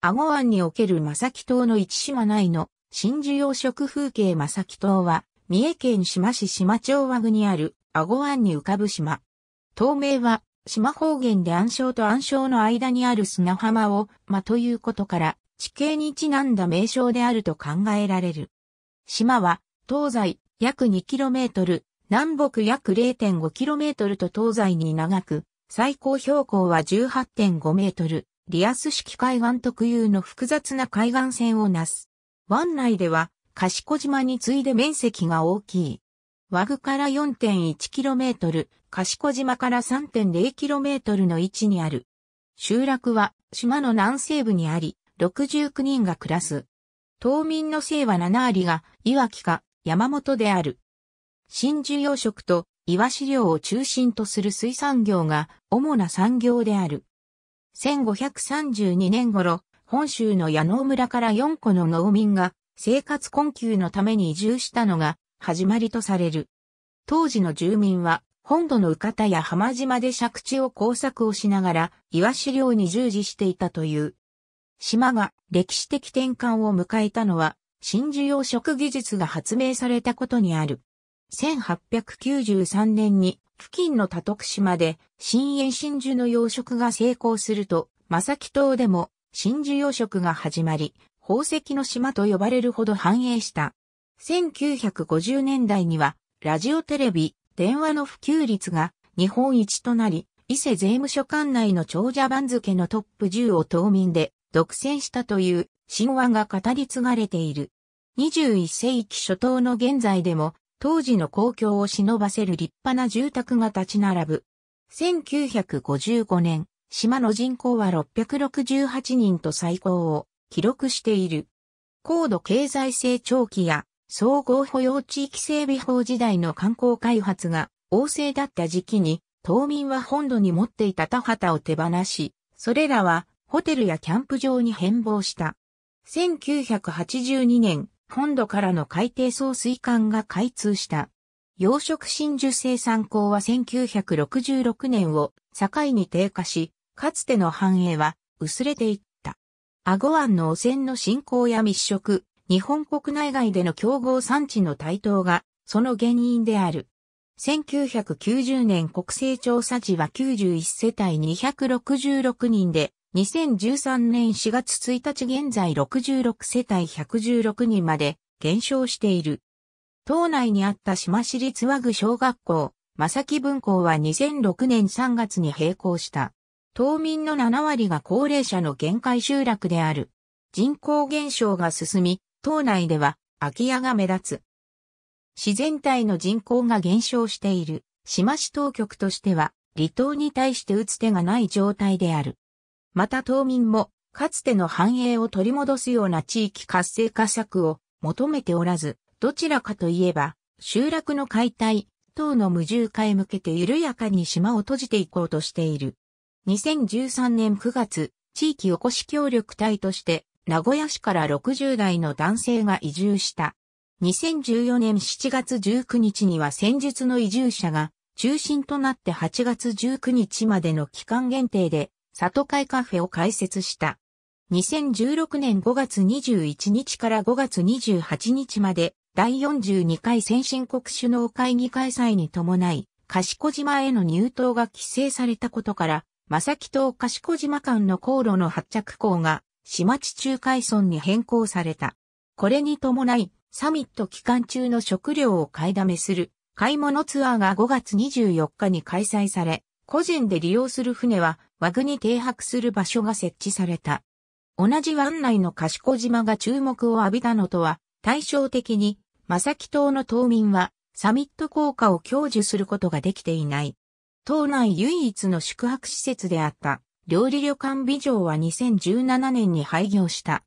阿護湾における正木島の一島内の真珠養殖風景正木島は、三重県島市島町和具にある阿護湾に浮かぶ島。島名は、島方言で暗礁と暗礁の間にある砂浜を、まということから、地形にちなんだ名称であると考えられる。島は、東西約 2km、南北約 0.5km と東西に長く、最高標高は18.5メートル、リアス式海岸特有の複雑な海岸線をなす。湾内では、賢島に次いで面積が大きい。和具から 4.1km、賢島から 3.0km の位置にある。集落は島の南西部にあり、69人が暮らす。島民の姓は7割が、岩木か山本である。真珠養殖と岩飼料を中心とする水産業が主な産業である。1532年頃、本州の矢野村から4個の農民が生活困窮のために移住したのが始まりとされる。当時の住民は本土の浮方や浜島で借地を工作をしながら、岩資料に従事していたという。島が歴史的転換を迎えたのは、新需養殖技術が発明されたことにある。1893年に付近の多徳島で、新栄真珠の養殖が成功すると、正木島でも真珠養殖が始まり、宝石の島と呼ばれるほど繁栄した。1950年代には、ラジオテレビ、電話の普及率が日本一となり、伊勢税務署管内の長者番付のトップ10を島民で独占したという神話が語り継がれている。21世紀初頭の現在でも当時の公共を忍ばせる立派な住宅が立ち並ぶ。1955年、島の人口は668人と最高を記録している。高度経済成長期や総合保養地域整備法時代の観光開発が旺盛だった時期に、島民は本土に持っていた田畑を手放し、それらはホテルやキャンプ場に変貌した。1982年、本土からの海底送水管が開通した。養殖真珠生産港は1966年を境に低下し、かつての繁栄は薄れていった。アゴ湾の汚染の進行や密植、日本国内外での競合産地の台頭がその原因である。1990年国勢調査時は91世帯266人で、2013年4月1日現在66世帯116人まで減少している。島内にあった島市立和具小学校、正木分校は2006年3月に閉校した。島民の7割が高齢者の限界集落である。人口減少が進み、島内では空き家が目立つ。自然体の人口が減少している。島市当局としては、離島に対して打つ手がない状態である。また島民も、かつての繁栄を取り戻すような地域活性化策を求めておらず、どちらかといえば、集落の解体、等の無重化へ向けて緩やかに島を閉じていこうとしている。2013年9月、地域おこし協力隊として、名古屋市から60代の男性が移住した。2014年7月19日には先日の移住者が中心となって8月19日までの期間限定で里会カフェを開設した。2016年5月21日から5月28日まで第42回先進国首脳会議開催に伴い、賢島への入島が規制されたことから、正木島賢島間の航路の発着港が島地中海村に変更された。これに伴い、サミット期間中の食料を買いだめする買い物ツアーが5月24日に開催され、個人で利用する船は、和具に停泊する場所が設置された。同じ湾内の賢島が注目を浴びたのとは、対照的に、正木島の島民は、サミット効果を享受することができていない。島内唯一の宿泊施設であった、料理旅館美城は2017年に廃業した。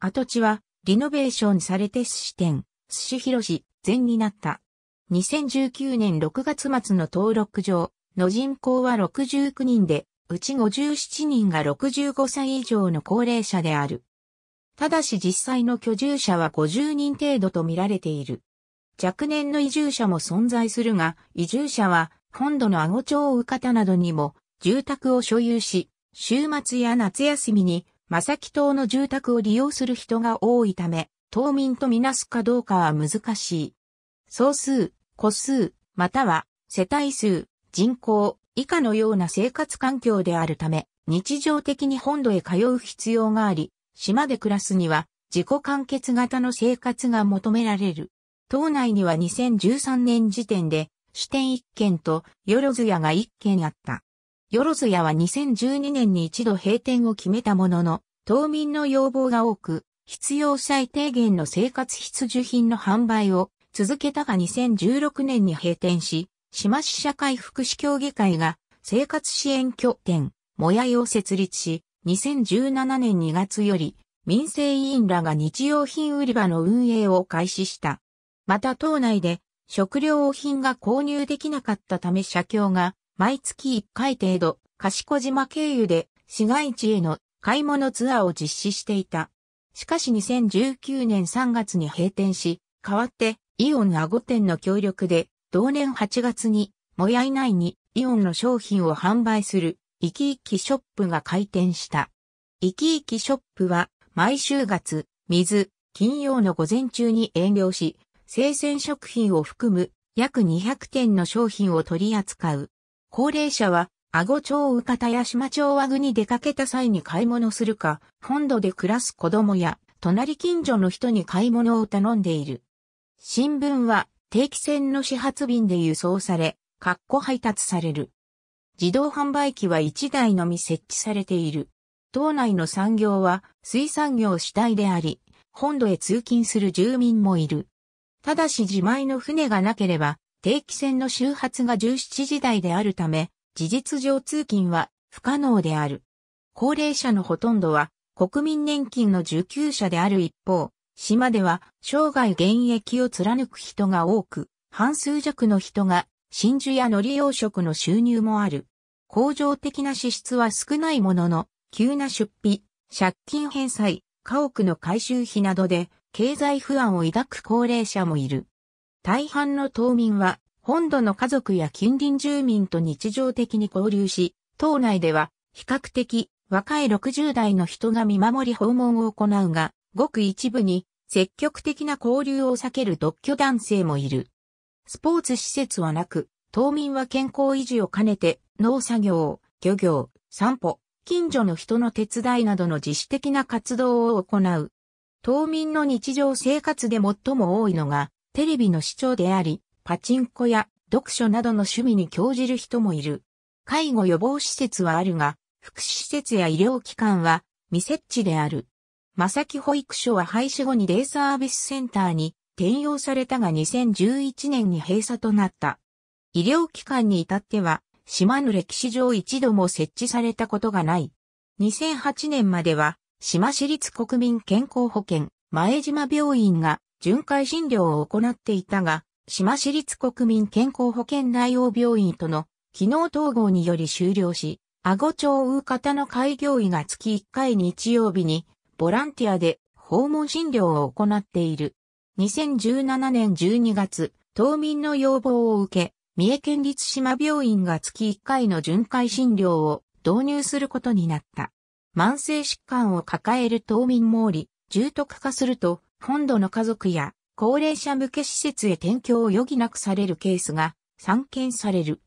跡地は、リノベーションされて寿司店、寿司広し、全になった。2019年6月末の登録上、の人口は69人で、うち57人が65歳以上の高齢者である。ただし実際の居住者は50人程度と見られている。若年の移住者も存在するが、移住者は本土の阿護町を方などにも住宅を所有し、週末や夏休みにマサキ島の住宅を利用する人が多いため、島民とみなすかどうかは難しい。総数、個数、または世帯数、人口、以下のような生活環境であるため、日常的に本土へ通う必要があり、島で暮らすには自己完結型の生活が求められる。島内には2013年時点で、支店1軒と、よろず屋が1軒あった。よろず屋は2012年に一度閉店を決めたものの、島民の要望が多く、必要最低限の生活必需品の販売を続けたが2016年に閉店し、島市社会福祉協議会が生活支援拠点、もやいを設立し、2017年2月より民生委員らが日用品売り場の運営を開始した。また島内で食料品が購入できなかったため社協が毎月1回程度、賢島経由で市街地への買い物ツアーを実施していた。しかし2019年3月に閉店し、代わってイオンアゴ店の協力で同年8月に、もやな内にイオンの商品を販売する、イキイキショップが開店した。イキイキショップは、毎週月、水、金曜の午前中に営業し、生鮮食品を含む約200点の商品を取り扱う。高齢者は、阿護町宇方や島町和具に出かけた際に買い物するか、本土で暮らす子供や、隣近所の人に買い物を頼んでいる。新聞は、定期船の始発便で輸送され、括弧配達される。自動販売機は1台のみ設置されている。島内の産業は水産業主体であり、本土へ通勤する住民もいる。ただし自前の船がなければ、定期船の周発が17時台であるため、事実上通勤は不可能である。高齢者のほとんどは国民年金の受給者である一方、島では生涯現役を貫く人が多く、半数弱の人が真珠や海苔養殖の収入もある。恒常的な支出は少ないものの、急な出費、借金返済、家屋の改修費などで経済不安を抱く高齢者もいる。大半の島民は本土の家族や近隣住民と日常的に交流し、島内では比較的若い60代の人が見守り訪問を行うが、ごく一部に積極的な交流を避ける独居男性もいる。スポーツ施設はなく、島民は健康維持を兼ねて、農作業、漁業、散歩、近所の人の手伝いなどの自主的な活動を行う。島民の日常生活で最も多いのが、テレビの視聴であり、パチンコや読書などの趣味に興じる人もいる。介護予防施設はあるが、福祉施設や医療機関は未設置である。正木保育所は廃止後にデイサービスセンターに転用されたが2011年に閉鎖となった。医療機関に至っては、島の歴史上一度も設置されたことがない。2008年までは、島市立国民健康保険、前島病院が巡回診療を行っていたが、島市立国民健康保険内容病院との機能統合により終了し、阿護町ウー方の開業医が月1回日曜日にボランティアで訪問診療を行っている。2017年12月、島民の要望を受け、三重県立島病院が月1回の巡回診療を導入することになった。慢性疾患を抱える島民もおり、重篤化すると、本土の家族や高齢者向け施設へ転居を余儀なくされるケースが散見される。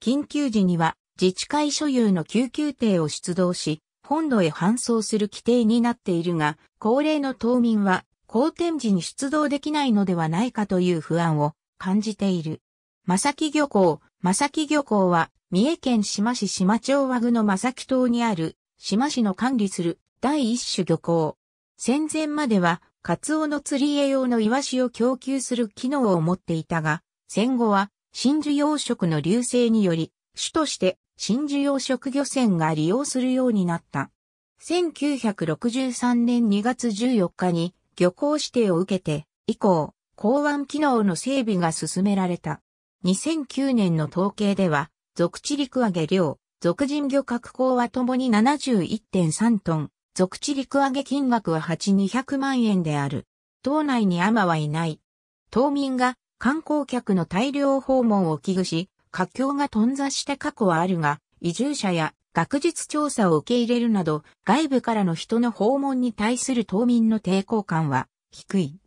緊急時には自治会所有の救急艇を出動し、本土へ搬送する規定になっているが、高齢の島民は、好天時に出動できないのではないかという不安を感じている。正木漁港、正木漁港は、三重県志摩市島町和具の正木島にある、志摩市の管理する第一種漁港。戦前までは、カツオの釣り絵用のイワシを供給する機能を持っていたが、戦後は真珠養殖の流星により、主として新需要食漁船が利用するようになった。1963年2月14日に漁港指定を受けて、以降、港湾機能の整備が進められた。2009年の統計では、俗地陸揚げ量、俗人漁獲港はともに71.3トン、俗地陸揚げ金額は8200万円である。島内にアマはいない。島民が観光客の大量訪問を危惧し、佳境が頓挫した過去はあるが、移住者や学術調査を受け入れるなど、外部からの人の訪問に対する島民の抵抗感は低い。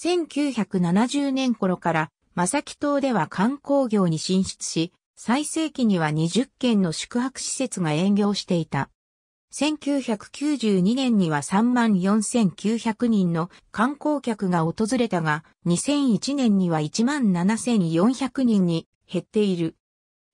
1970年頃から、マサキ島では観光業に進出し、最盛期には20件の宿泊施設が営業していた。1992年には34,900人の観光客が訪れたが、2001年には17,400人に減っている。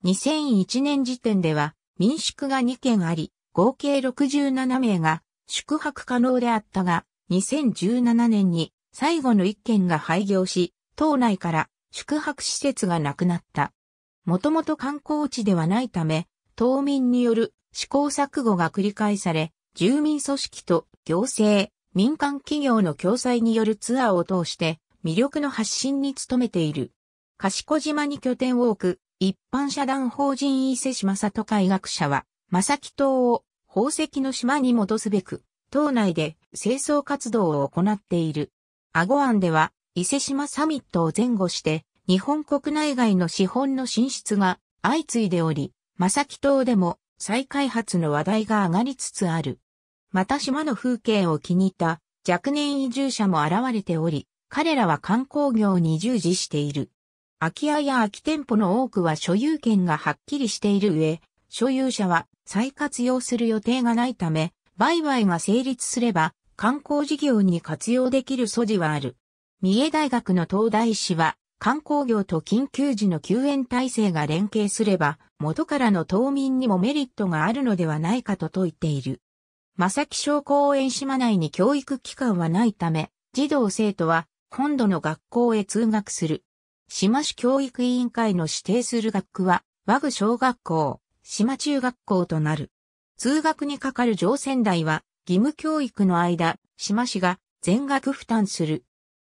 2001年時点では民宿が2件あり、合計67名が宿泊可能であったが、2017年に最後の1件が廃業し、島内から宿泊施設がなくなった。もともと観光地ではないため、島民による試行錯誤が繰り返され、住民組織と行政、民間企業の共催によるツアーを通して魅力の発信に努めている。賢島に拠点を置く、一般社団法人伊勢志正人会学者は、正木島を宝石の島に戻すべく、島内で清掃活動を行っている。アゴ湾では、伊勢島サミットを前後して、日本国内外の資本の進出が相次いでおり、正木島でも再開発の話題が上がりつつある。また島の風景を気に入った若年移住者も現れており、彼らは観光業に従事している。空き家や空き店舗の多くは所有権がはっきりしている上、所有者は再活用する予定がないため、売買が成立すれば観光事業に活用できる素地はある。三重大学の東大氏は、観光業と緊急時の救援体制が連携すれば、元からの島民にもメリットがあるのではないかと説いている。正木小公園島内に教育機関はないため、児童生徒は本土の学校へ通学する。島市教育委員会の指定する学区は、和具小学校、島中学校となる。通学にかかる乗船代は、義務教育の間、島市が全額負担する。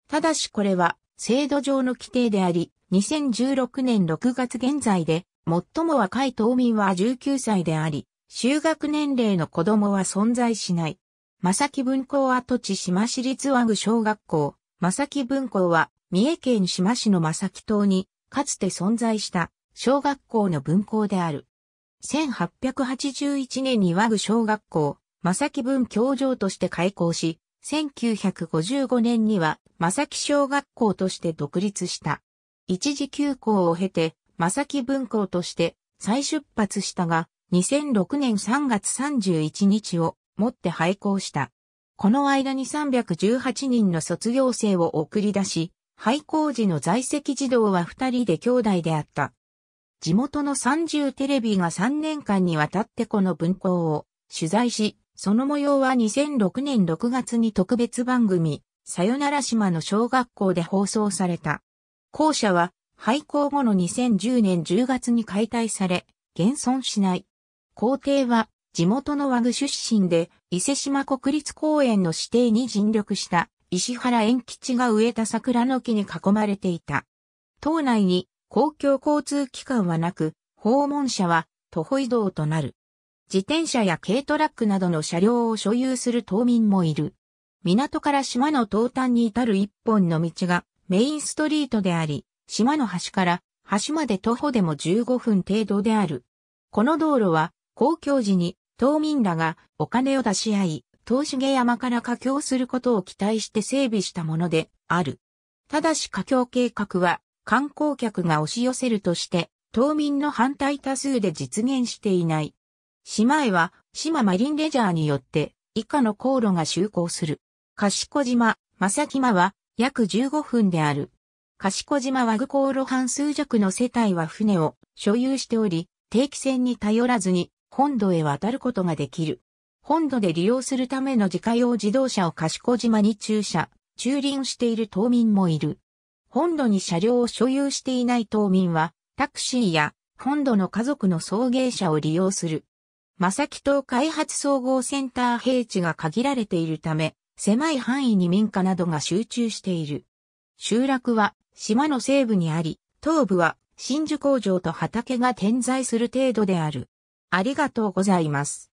ただしこれは、制度上の規定であり、2016年6月現在で、最も若い島民は19歳であり、就学年齢の子供は存在しない。正木文校跡地島市立和具小学校、正木文校は三重県島市の正木島に、かつて存在した小学校の分校である。1881年に和具小学校、正木分教場として開校し、1955年には正木小学校として独立した。一時休校を経て、正木分校として再出発したが、2006年3月31日をもって廃校した。この間に318人の卒業生を送り出し、廃校時の在籍児童は二人で兄弟であった。地元の30テレビが3年間にわたってこの文校を取材し、その模様は2006年6月に特別番組、さよなら島の小学校で放送された。校舎は廃校後の2010年10月に解体され、現存しない。校庭は地元の和具出身で伊勢島国立公園の指定に尽力した石原円吉が植えた桜の木に囲まれていた。島内に公共交通機関はなく、訪問者は徒歩移動となる。自転車や軽トラックなどの車両を所有する島民もいる。港から島の東端に至る一本の道がメインストリートであり、島の端から端まで徒歩でも15分程度である。この道路は公共時に島民らがお金を出し合い、東重山から架橋することを期待して整備したものである。ただし架橋計画は観光客が押し寄せるとして、島民の反対多数で実現していない。島へは、島マリンレジャーによって、以下の航路が就航する。賢島、正島は、約15分である。賢島は愚航路半数弱の世帯は船を所有しており、定期船に頼らずに本土へ渡ることができる。本土で利用するための自家用自動車を賢島に駐車、駐輪している島民もいる。本土に車両を所有していない島民は、タクシーや本土の家族の送迎車を利用する。まさき島開発総合センター平地が限られているため、狭い範囲に民家などが集中している。集落は島の西部にあり、東部は真珠工場と畑が点在する程度である。ありがとうございます。